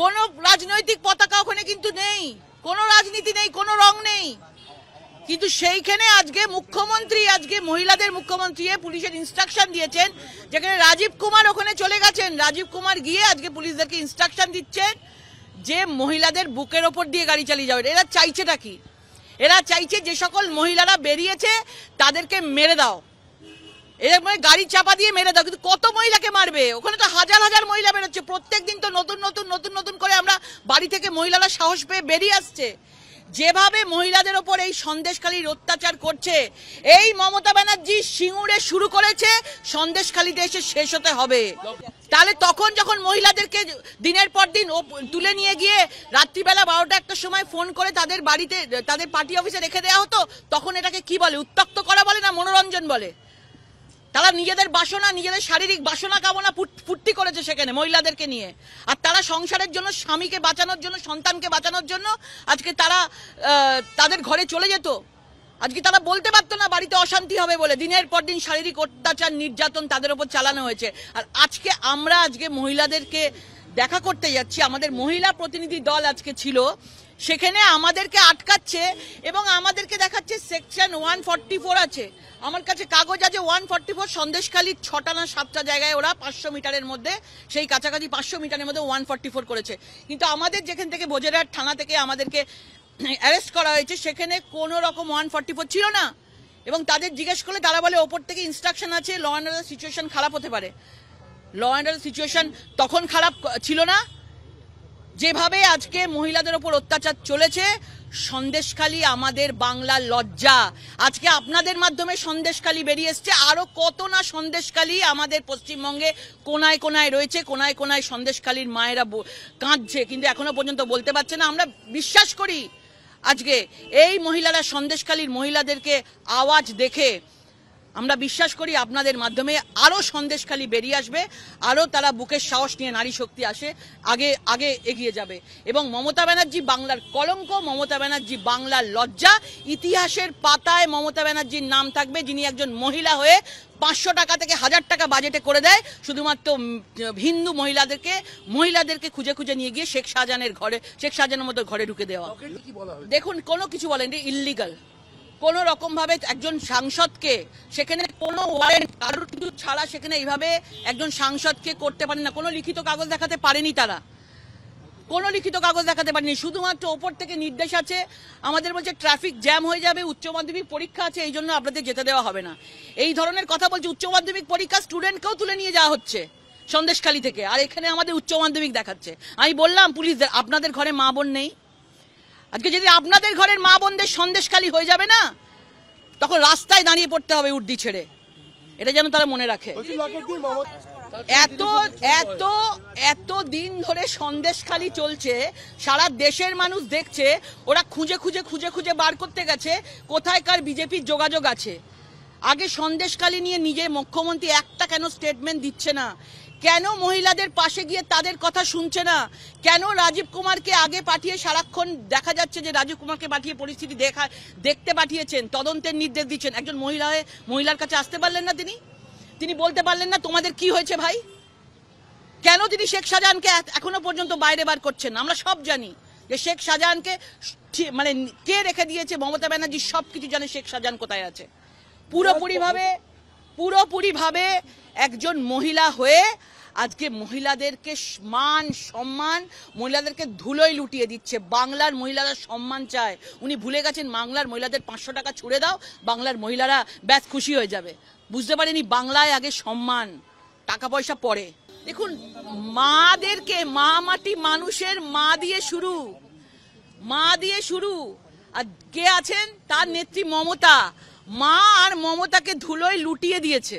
কোনো রাজনৈতিক পতাকা ওখানে কিন্তু নেই কোনো রাজনীতি নেই কোনো রং নেই কিন্তু সেইখানে আজকে মুখ্যমন্ত্রী আজকে মহিলাদের মুখ্যমন্ত্রী পুলিশের ইনস্ট্রাকশন দিয়েছেন যেখানে রাজীব কুমার ওখানে চলে গেছেন রাজীব কুমার গিয়ে আজকে পুলিশদেরকে ইনস্ট্রাকশন দিচ্ছেন যে মহিলাদের বুকের ওপর দিয়ে গাড়ি চালিয়ে যাবেন এরা চাইছেটা কি এরা চাইছে যে সকল মহিলারা বেরিয়েছে তাদেরকে মেরে দাও এরকম মানে গাড়ি চাপা দিয়ে মেরে দাও কিন্তু কত মহিলাকে মারবে ওখানে তো হাজার হাজার মহিলা বেরোচ্ছে প্রত্যেক দিন তো নতুন নতুন নতুন নতুন করে আমরা বাড়ি থেকে মহিলারা সাহস পেয়ে বেরিয়ে আসছে যেভাবে মহিলাদের ওপর এই সন্দেশখালীর অত্যাচার করছে এই মমতা ব্যানার্জি সিঙুরে শুরু করেছে সন্দেশখালীতে এসে শেষ হতে হবে তাহলে তখন যখন মহিলাদেরকে দিনের পর দিন তুলে নিয়ে গিয়ে রাত্রিবেলা বারোটা একটা সময় ফোন করে তাদের বাড়িতে তাদের পার্টি অফিসে রেখে দেওয়া হতো তখন এটাকে কি বলে উত্তক্ত করা বলে না মনোরঞ্জন বলে তারা নিজেদের বাসনা নিজেদের শারীরিক বাসনা কামনা ফুর্তি করেছে সেখানে মহিলাদেরকে নিয়ে আর তারা সংসারের জন্য স্বামীকে বাঁচানোর জন্য সন্তানকে বাঁচানোর জন্য আজকে তারা তাদের ঘরে চলে যেত আজকে তারা বলতে পারতো না বাড়িতে অশান্তি হবে বলে দিনের পর দিন শারীরিক অত্যাচার নির্যাতন তাদের ওপর চালানো হয়েছে আর আজকে আমরা আজকে মহিলাদেরকে দেখা করতে যাচ্ছি আমাদের মহিলা প্রতিনিধি দল আজকে ছিল সেখানে আমাদেরকে আটকাচ্ছে এবং আমাদেরকে দেখাচ্ছে সেকশন ওয়ান ফর্টি ফোর আছে আমার কাছে কাগজ আছে ওয়ান ফর্টি ফোর সন্দেশখালির ছটা না সাতটা জায়গায় ওরা পাঁচশো মিটারের মধ্যে সেই কাছাকাছি পাঁচশো মিটারের মধ্যে ওয়ান ফর্টি ফোর করেছে কিন্তু আমাদের যেখান থেকে বোজেরার থানা থেকে আমাদেরকে অ্যারেস্ট করা হয়েছে সেখানে কোনো রকম ওয়ান ফর্টি ফোর ছিল না এবং তাদের জিজ্ঞেস করলে তারা বলে ওপর থেকে ইনস্ট্রাকশন আছে ল অ্যান্ড সিচুয়েশন খারাপ হতে পারে ল অ্যান্ড অর্ডার সিচুয়েশন তখন খারাপ ছিল না যেভাবে আজকে মহিলাদের ওপর অত্যাচার চলেছে সন্দেশখালী আমাদের বাংলার লজ্জা আজকে আপনাদের মাধ্যমে সন্দেশখালী বেরিয়ে এসছে আরও কত না সন্দেশখালী আমাদের পশ্চিমবঙ্গে কোনায় কোনায় রয়েছে কোনায় কোনায় সন্দেশখালীর মায়েরা কাঁদছে কিন্তু এখনো পর্যন্ত বলতে পারছে না আমরা বিশ্বাস করি আজকে এই মহিলারা সন্দেশখালীর মহিলাদেরকে আওয়াজ দেখে আমরা বিশ্বাস করি আপনাদের মাধ্যমে আরও সন্দেশখালি বেরিয়ে আসবে আরও তারা বুকের সাহস নিয়ে নারী শক্তি আসে আগে আগে এগিয়ে যাবে এবং মমতা ব্যানার্জি বাংলার কলঙ্ক মমতা ব্যানার্জি বাংলার লজ্জা ইতিহাসের পাতায় মমতা ব্যানার্জির নাম থাকবে যিনি একজন মহিলা হয়ে পাঁচশো টাকা থেকে হাজার টাকা বাজেটে করে দেয় শুধুমাত্র হিন্দু মহিলাদেরকে মহিলাদেরকে খুঁজে খুঁজে নিয়ে গিয়ে শেখ শাহজাহানের ঘরে শেখ শাহজাহানের মতো ঘরে ঢুকে দেওয়া দেখুন কোনো কিছু বলেন ইল্লিগাল কোনো রকমভাবে একজন সাংসদকে সেখানে কোনো ওয়ারেন্ট কারোর কিছু ছাড়া সেখানে এইভাবে একজন সাংসদকে করতে পারে না কোনো লিখিত কাগজ দেখাতে পারেনি তারা কোনো লিখিত কাগজ দেখাতে পারেনি শুধুমাত্র ওপর থেকে নির্দেশ আছে আমাদের বলছে ট্রাফিক জ্যাম হয়ে যাবে উচ্চ মাধ্যমিক পরীক্ষা আছে এই জন্য আপনাদের যেতে দেওয়া হবে না এই ধরনের কথা বলছে উচ্চ মাধ্যমিক পরীক্ষা স্টুডেন্টকেও তুলে নিয়ে যাওয়া হচ্ছে সন্দেশখালী থেকে আর এখানে আমাদের উচ্চ মাধ্যমিক দেখাচ্ছে আমি বললাম পুলিশদের আপনাদের ঘরে মা বোন নেই আজকে যদি আপনাদের ঘরের মা বোনদের সন্দেশখালী হয়ে যাবে না তখন রাস্তায় দাঁড়িয়ে পড়তে হবে উর্দি ছেড়ে এটা যেন তারা মনে রাখে এত এত এত দিন ধরে সন্দেশখালী চলছে সারা দেশের মানুষ দেখছে ওরা খুঁজে খুঁজে খুঁজে খুঁজে বার করতে গেছে কোথায় কার বিজেপির যোগাযোগ আছে আগে সন্দেশখালী নিয়ে নিজে মুখ্যমন্ত্রী একটা কেন স্টেটমেন্ট দিচ্ছে না কেন মহিলাদের পাশে গিয়ে তাদের কথা শুনছে না কেন রাজীব কুমারকে আগে পাঠিয়ে সারাক্ষণ দেখা যাচ্ছে যে রাজীব কুমারকে পাঠিয়ে পরিস্থিতি দেখা দেখতে পাঠিয়েছেন তদন্তের নির্দেশ দিচ্ছেন একজন মহিলা মহিলার কাছে আসতে পারলেন না তিনি তিনি বলতে পারলেন না তোমাদের কি হয়েছে ভাই কেন তিনি শেখ শাহজাহানকে এখনো পর্যন্ত বাইরে বার করছেন আমরা সব জানি যে শেখ শাহজাহানকে মানে কে রেখে দিয়েছে মমতা ব্যানার্জি সব কিছু জানে শেখ শাহজাহান কোথায় আছে পুরোপুরিভাবে পুরোপুরিভাবে একজন মহিলা হয়ে আজকে মহিলাদেরকে মান সম্মান মহিলাদেরকে ধুলোই লুটিয়ে দিচ্ছে বাংলার মহিলারা সম্মান চায় উনি ভুলে গেছেন বাংলার মহিলাদের পাঁচশো টাকা ছুড়ে দাও বাংলার মহিলারা ব্যাস খুশি হয়ে যাবে বুঝতে পারেনি বাংলায় আগে সম্মান টাকা পয়সা পড়ে দেখুন মাদেরকে মা মাটি মানুষের মা দিয়ে শুরু মা দিয়ে শুরু আর কে আছেন তার নেত্রী মমতা মা আর মমতাকে ধুলোয় লুটিয়ে দিয়েছে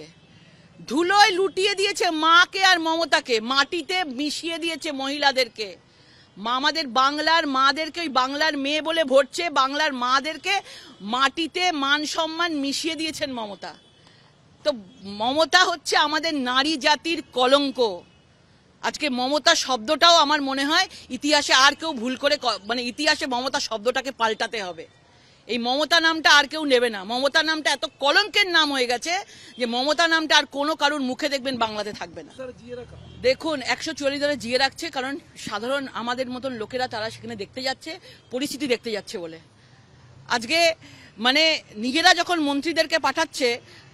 ধুলোয় লুটিয়ে দিয়েছে মাকে আর মমতাকে মাটিতে মিশিয়ে দিয়েছে মহিলাদেরকে মা আমাদের বাংলার মাদেরকে ওই বাংলার মেয়ে বলে ভরছে বাংলার মাদেরকে মাটিতে মান সম্মান মিশিয়ে দিয়েছেন মমতা তো মমতা হচ্ছে আমাদের নারী জাতির কলঙ্ক আজকে মমতা শব্দটাও আমার মনে হয় ইতিহাসে আর কেউ ভুল করে মানে ইতিহাসে মমতা শব্দটাকে পাল্টাতে হবে এই মমতা নামটা আর কেউ নেবে না মমতা নামটা এত কলঙ্কের নাম হয়ে গেছে যে মমতা নামটা আর কোনো কারুর মুখে দেখবেন বাংলাতে থাকবে না দেখুন একশো চুয়াল্লিশ ধরে জিয়ে রাখছে কারণ সাধারণ আমাদের মতন লোকেরা তারা সেখানে দেখতে যাচ্ছে পরিস্থিতি দেখতে যাচ্ছে বলে আজকে মানে নিজেরা যখন মন্ত্রীদেরকে পাঠাচ্ছে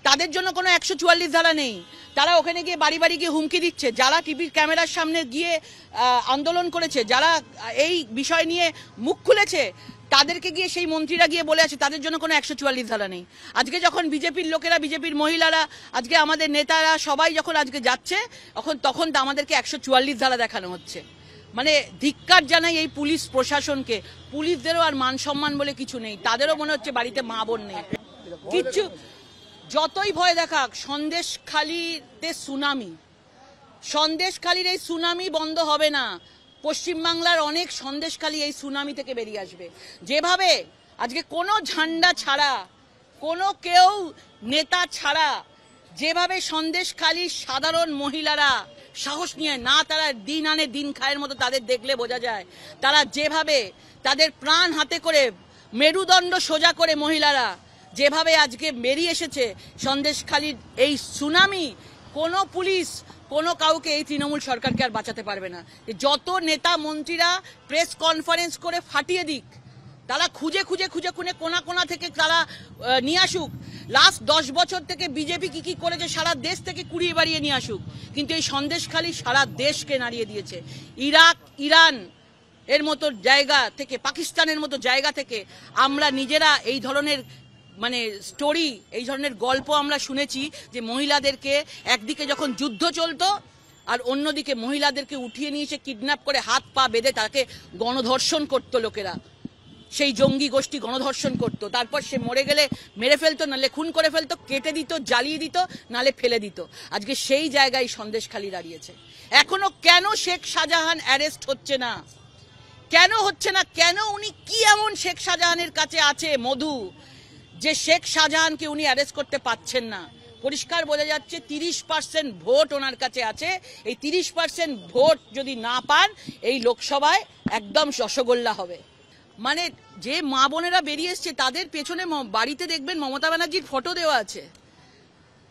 তাদের জন্য কোনো একশো চুয়াল্লিশ ধারা নেই তারা ওখানে গিয়ে বাড়ি বাড়ি গিয়ে হুমকি দিচ্ছে যারা টিভির ক্যামেরার সামনে গিয়ে আন্দোলন করেছে যারা এই বিষয় নিয়ে মুখ খুলেছে তাদেরকে গিয়ে সেই মন্ত্রীরা গিয়ে বলে আছে তাদের জন্য কোনো একশো চুয়াল্লিশ ধারা নেই আজকে যখন বিজেপির লোকেরা বিজেপির মহিলারা আজকে আমাদের নেতারা সবাই যখন আজকে যাচ্ছে তখন তখন আমাদেরকে একশো চুয়াল্লিশ ধারা দেখানো হচ্ছে মানে ধিক্কার জানাই এই পুলিশ প্রশাসনকে পুলিশদেরও আর মান সম্মান বলে কিছু নেই তাদেরও মনে হচ্ছে বাড়িতে মা বোন নেই কিচ্ছু যতই ভয় দেখাক সন্দেশখালীতে সুনামি সন্দেশখালীর এই সুনামি বন্ধ হবে না পশ্চিমবাংলার অনেক সন্দেশখালি এই সুনামি থেকে বেরিয়ে আসবে যেভাবে আজকে কোনো ঝান্ডা ছাড়া কোনো কেউ নেতা ছাড়া যেভাবে সন্দেশকালী সাধারণ মহিলারা সাহস নিয়ে না তারা দিন আনে দিন খায়ের মতো তাদের দেখলে বোঝা যায় তারা যেভাবে তাদের প্রাণ হাতে করে মেরুদণ্ড সোজা করে মহিলারা যেভাবে আজকে বেরিয়ে এসেছে সন্দেশখালীর এই সুনামি কোনো পুলিশ কোনো কাউকে এই তৃণমূল সরকারকে আর বাঁচাতে পারবে না যত নেতা মন্ত্রীরা প্রেস কনফারেন্স করে ফাটিয়ে দিক তারা খুঁজে খুঁজে খুঁজে খুঁজে কোনা কোনা থেকে তারা নিয়ে আসুক লাস্ট দশ বছর থেকে বিজেপি কি কি করেছে সারা দেশ থেকে কুড়িয়ে বাড়িয়ে নিয়ে আসুক কিন্তু এই সন্দেশখালি সারা দেশকে নাড়িয়ে দিয়েছে ইরাক ইরান এর মতো জায়গা থেকে পাকিস্তানের মতো জায়গা থেকে আমরা নিজেরা এই ধরনের মানে স্টোরি এই ধরনের গল্প আমরা শুনেছি যে মহিলাদেরকে একদিকে যখন যুদ্ধ চলতো আর অন্যদিকে মহিলাদেরকে উঠিয়ে নিয়ে এসে কিডন্যাপ করে হাত পা বেঁধে তাকে গণধর্ষণ করতো লোকেরা সেই জঙ্গি গোষ্ঠী গণধর্ষণ করতো তারপর সে মরে গেলে মেরে ফেলতো নালে খুন করে ফেলতো কেটে দিত জ্বালিয়ে দিত নালে ফেলে দিত আজকে সেই জায়গায় সন্দেশ খালি দাঁড়িয়েছে এখনো কেন শেখ শাহজাহান অ্যারেস্ট হচ্ছে না কেন হচ্ছে না কেন উনি কি এমন শেখ শাহজাহানের কাছে আছে মধু যে শেখ শাহজাহানকে উনি অ্যারেস্ট করতে পাচ্ছেন না পরিষ্কার বোঝা যাচ্ছে তিরিশ পার্সেন্ট ভোট ওনার কাছে আছে এই তিরিশ পার্সেন্ট ভোট যদি না পান এই লোকসভায় একদম রসগোল্লা হবে মানে যে মা বোনেরা বেরিয়ে এসছে তাদের পেছনে বাড়িতে দেখবেন মমতা ব্যানার্জির ফটো দেওয়া আছে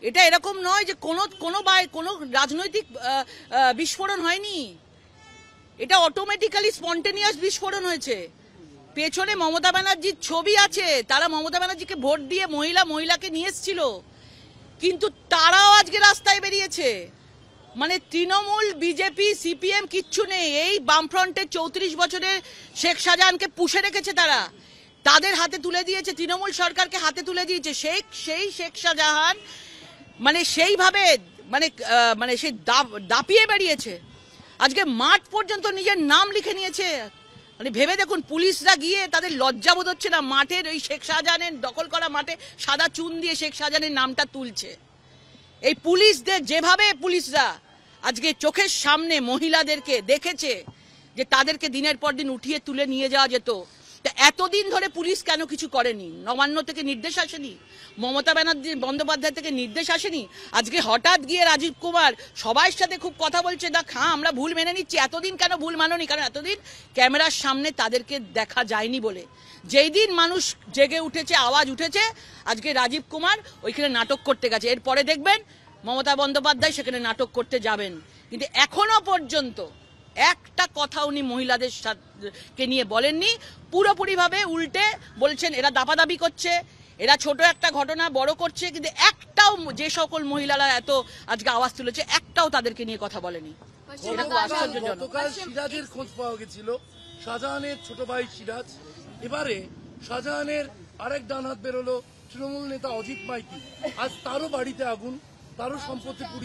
এটা এরকম নয় যে কোনো কোনো বাই কোনো রাজনৈতিক বিস্ফোরণ হয়নি এটা অটোমেটিক্যালি স্পন্টেনিয়াস বিস্ফোরণ হয়েছে পেছনে মমতা ব্যানার্জির ছবি আছে তারা মমতা ব্যানার্জিকে ভোট দিয়ে মহিলা মহিলাকে নিয়ে এসছিল কিন্তু তারাও আজকে রাস্তায় বেরিয়েছে মানে তৃণমূল বিজেপি সিপিএম কিচ্ছু নেই এই বামফ্রন্টের চৌত্রিশ বছরের শেখ শাহজাহানকে পুষে রেখেছে তারা তাদের হাতে তুলে দিয়েছে তৃণমূল সরকারকে হাতে তুলে দিয়েছে শেখ সেই শেখ শাহজাহান মানে সেইভাবে মানে মানে সে দাপিয়ে বেরিয়েছে আজকে মাঠ পর্যন্ত নিজের নাম লিখে নিয়েছে মানে ভেবে দেখুন পুলিশরা গিয়ে তাদের লজ্জা বোধ হচ্ছে না মাঠের ওই শেখ শাহজাহানের দখল করা মাঠে সাদা চুন দিয়ে শেখ শাহজাহানের নামটা তুলছে এই পুলিশদের যেভাবে পুলিশরা আজকে চোখের সামনে মহিলাদেরকে দেখেছে যে তাদেরকে দিনের পর দিন উঠিয়ে তুলে নিয়ে যাওয়া যেত তা এতদিন ধরে পুলিশ কেন কিছু করেনি নবান্ন থেকে নির্দেশ আসেনি মমতা ব্যানার্জী বন্দ্যোপাধ্যায় থেকে নির্দেশ আসেনি আজকে হঠাৎ গিয়ে রাজীব কুমার সবার সাথে খুব কথা বলছে না হ্যাঁ, খা আমরা ভুল মেনে নিচ্ছি এতদিন কেন ভুল মাননি কারণ এতদিন ক্যামেরার সামনে তাদেরকে দেখা যায়নি বলে যেই দিন মানুষ জেগে উঠেছে আওয়াজ উঠেছে আজকে রাজীব কুমার ওইখানে নাটক করতে গেছে এরপরে দেখবেন মমতা বন্দ্যোপাধ্যায় সেখানে নাটক করতে যাবেন কিন্তু এখনো পর্যন্ত একটা কথা উনি মহিলাদের কে নিয়ে বলেননি পুরোপুরিভাবে উল্টে বলছেন এরা দাপাদাবি করছে এরা ছোট একটা ঘটনা বড় করছে কিন্তু একটাও যে সকল মহিলারা এত আজকে আওয়াজ তুলেছে একটাও তাদেরকে নিয়ে কথা বলেনি আচ্ছা, আচ্ছা, সিরাজের খোঁজ পাওয়া গেছিল শাহজাহানের ছোট ভাই সিরাজ এবারে শাহজাহানের আরেক ডান হাত বেরোলো তৃণমূল নেতা অজিত মাইতি আজ তারও বাড়িতে আগুন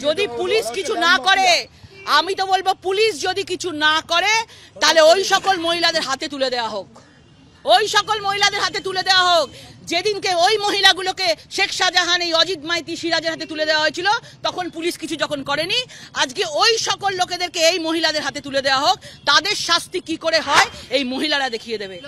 যদি পুলিশ কিছু না করে আমি তো বলবো পুলিশ যদি কিছু না করে তাহলে ওই সকল মহিলাদের হাতে তুলে দেওয়া হোক ওই সকল মহিলাদের হাতে তুলে দেওয়া হোক যেদিনকে ওই মহিলাগুলোকে শেখ শাহজাহান এই অজিত মাইতি সিরাজের হাতে তুলে দেওয়া হয়েছিল তখন পুলিশ কিছু যখন করেনি আজকে ওই সকল লোকেদেরকে এই মহিলাদের হাতে তুলে দেওয়া হোক তাদের শাস্তি কি করে হয় এই মহিলারা দেখিয়ে দেবে